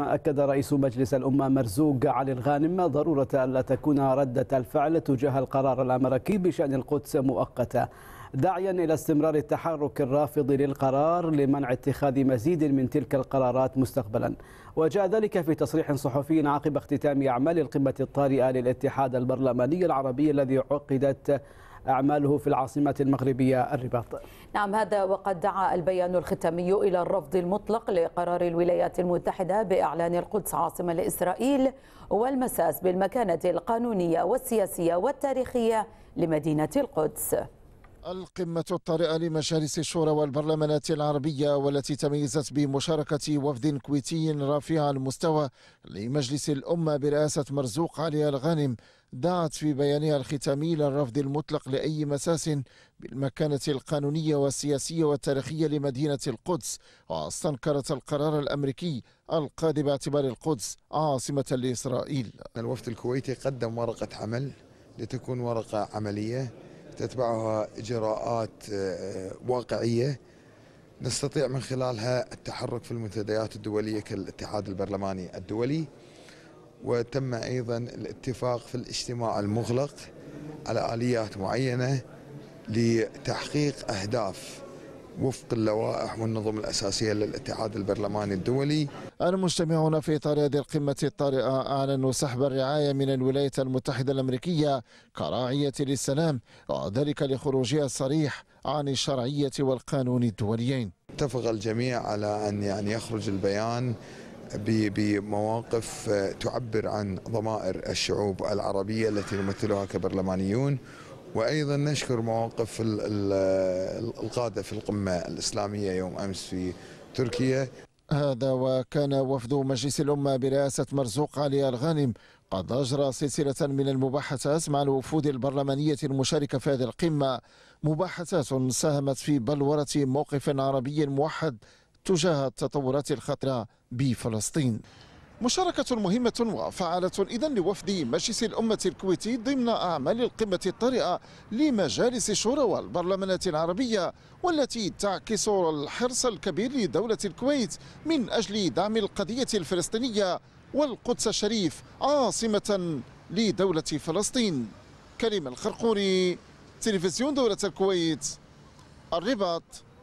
أكد رئيس مجلس الأمة مرزوق علي الغانم ضرورة ألا تكون ردة الفعل تجاه القرار الأمريكي بشأن القدس مؤقتة داعيا إلى استمرار التحرك الرافض للقرار لمنع اتخاذ مزيد من تلك القرارات مستقبلا وجاء ذلك في تصريح صحفي عقب اختتام أعمال القمة الطارئة للاتحاد البرلماني العربي الذي عقدت أعماله في العاصمة المغربية الرباط نعم هذا وقد دعا البيان الختامي إلى الرفض المطلق لقرار الولايات المتحدة بإعلان القدس عاصمة لإسرائيل والمساس بالمكانة القانونية والسياسية والتاريخية لمدينة القدس القمة الطارئة لمجالس الشورى والبرلمانات العربية والتي تميزت بمشاركة وفد كويتي رافع المستوى لمجلس الأمة برئاسة مرزوق علي الغانم دعت في بيانها الختامي للرفض المطلق لأي مساس بالمكانة القانونية والسياسية والتاريخية لمدينة القدس واستنكرت القرار الأمريكي القاضي باعتبار القدس عاصمة لإسرائيل الوفد الكويتي قدم ورقة عمل لتكون ورقة عملية تتبعها إجراءات آه، واقعية نستطيع من خلالها التحرك في المنتديات الدولية كالاتحاد البرلماني الدولي وتم أيضا الاتفاق في الاجتماع المغلق على آليات معينة لتحقيق أهداف وفق اللوائح والنظم الأساسية للاتحاد البرلماني الدولي المجتمعون في إطار هذه القمة الطارئة أعلنوا سحب الرعاية من الولايات المتحدة الأمريكية كراعية للسلام وذلك لخروجها الصريح عن الشرعية والقانون الدوليين اتفق الجميع على أن يعني يخرج البيان بمواقف تعبر عن ضمائر الشعوب العربية التي نمثلها كبرلمانيون وايضا نشكر مواقف القاده في القمه الاسلاميه يوم امس في تركيا هذا وكان وفد مجلس الأمة برئاسة مرزوق علي الغانم قد أجرى سلسلة من المباحثات مع الوفود البرلمانية المشاركة في هذه القمة مباحثات ساهمت في بلورة موقف عربي موحد تجاه التطورات الخطرة بفلسطين مشاركة مهمة وفعالة إذا لوفد مجلس الأمة الكويتي ضمن أعمال القمة الطارئة لمجالس الشورى والبرلمانات العربية والتي تعكس الحرص الكبير لدولة الكويت من أجل دعم القضية الفلسطينية والقدس الشريف عاصمة لدولة فلسطين كريم الخرقوري تلفزيون دولة الكويت الرباط